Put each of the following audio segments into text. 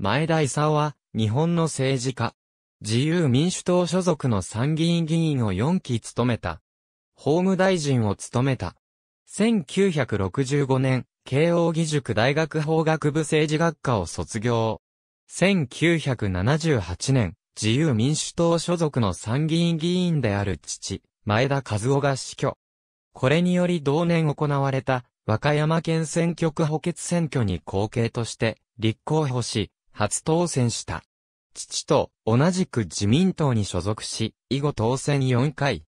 前田勲は、日本の政治家。自由民主党所属の参議院議員を4期務めた。法務大臣を務めた。1965年、慶応義塾大学法学部政治学科を卒業。1978年、自由民主党所属の参議院議員である父、前田和夫が死去。これにより同年行われた、和歌山県選挙区補欠選挙に後継として、立候補し、初当選した。父と同じく自民党に所属し、以後当選4回。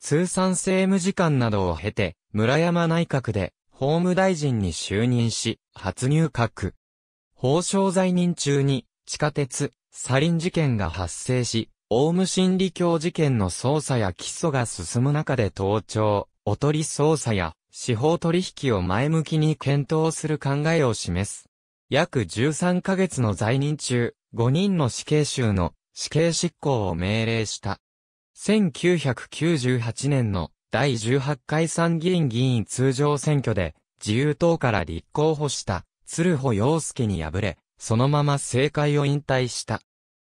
通算政務次官などを経て、村山内閣で法務大臣に就任し、初入閣。法相在任中に地下鉄、サリン事件が発生し、オウム真理教事件の捜査や起訴が進む中で盗聴、おとり捜査や司法取引を前向きに検討する考えを示す。約13ヶ月の在任中、5人の死刑囚の死刑執行を命令した。1998年の第18回参議院議員通常選挙で自由党から立候補した鶴穂陽介に敗れ、そのまま政界を引退した。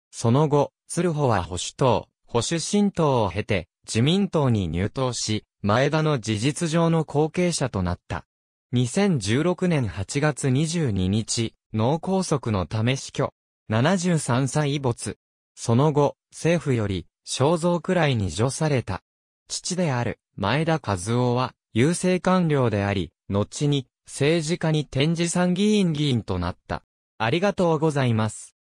その後、鶴穂は保守党、保守新党を経て自民党に入党し、前田の事実上の後継者となった。2016年8月22日、脳梗塞のため死去。73歳没。その後、政府より、肖像くらいに除された。父である、前田和夫は、郵政官僚であり、後に、政治家に展示参議院議員となった。ありがとうございます。